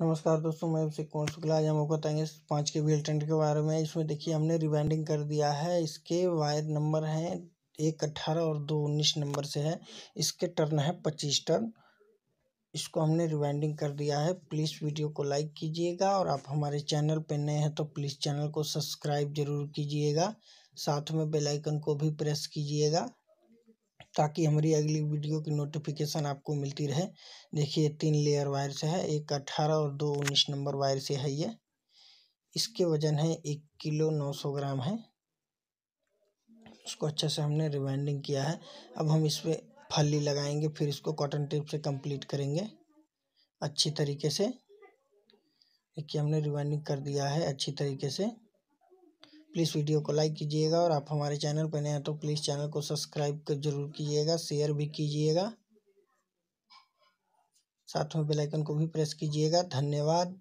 नमस्कार दोस्तों मैं आपसे कौन शुक्ला आज हम आपको बताएंगे पाँच के वील टेंट के बारे में इसमें देखिए हमने रिवाइंडिंग कर दिया है इसके वायर नंबर हैं एक अट्ठारह और दो उन्नीस नंबर से है इसके टर्न है पच्चीस टर्न इसको हमने रिवाइंडिंग कर दिया है प्लीज़ वीडियो को लाइक कीजिएगा और आप हमारे चैनल पर नए हैं तो प्लीज़ चैनल को सब्सक्राइब जरूर कीजिएगा साथ में बेलाइकन को भी प्रेस कीजिएगा ताकि हमारी अगली वीडियो की नोटिफिकेशन आपको मिलती रहे देखिए तीन लेयर वायर से है एक अट्ठारह और दो उन्नीस नंबर वायर से है ये इसके वजन है एक किलो नौ सौ ग्राम है उसको अच्छे से हमने रिवाइंडिंग किया है अब हम इस पर फली लगाएंगे फिर इसको कॉटन टेप से कंप्लीट करेंगे अच्छी तरीके से देखिए हमने रिवाइंडिंग कर दिया है अच्छी तरीके से प्लीज़ वीडियो को लाइक कीजिएगा और आप हमारे चैनल पर नए हैं तो प्लीज़ चैनल को सब्सक्राइब कर जरूर कीजिएगा शेयर भी कीजिएगा साथ में बेल आइकन को भी प्रेस कीजिएगा धन्यवाद